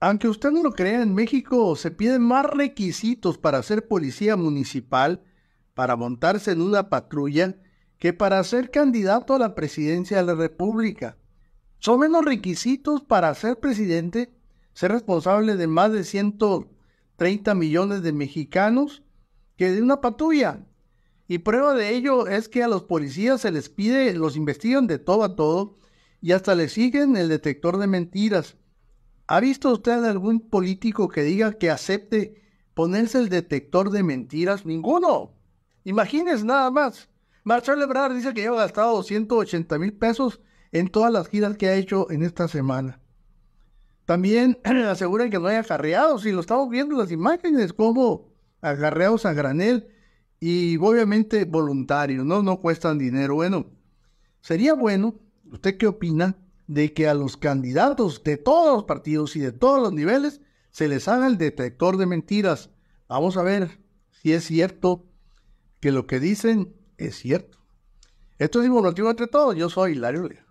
Aunque usted no lo crea, en México se piden más requisitos para ser policía municipal, para montarse en una patrulla, que para ser candidato a la presidencia de la República. Son menos requisitos para ser presidente, ser responsable de más de 130 millones de mexicanos, que de una patrulla. Y prueba de ello es que a los policías se les pide, los investigan de todo a todo y hasta les siguen el detector de mentiras ¿Ha visto usted algún político que diga que acepte ponerse el detector de mentiras? Ninguno. Imagínese nada más. Marcelo Ebrard dice que lleva gastado 180 mil pesos en todas las giras que ha hecho en esta semana. También asegura que no hay acarreados y lo estamos viendo en las imágenes como agarreados a granel y obviamente voluntarios, ¿no? No cuestan dinero. Bueno, sería bueno, ¿usted qué opina? de que a los candidatos de todos los partidos y de todos los niveles se les haga el detector de mentiras. Vamos a ver si es cierto que lo que dicen es cierto. Esto es informativo entre todos. Yo soy Hilario Lea.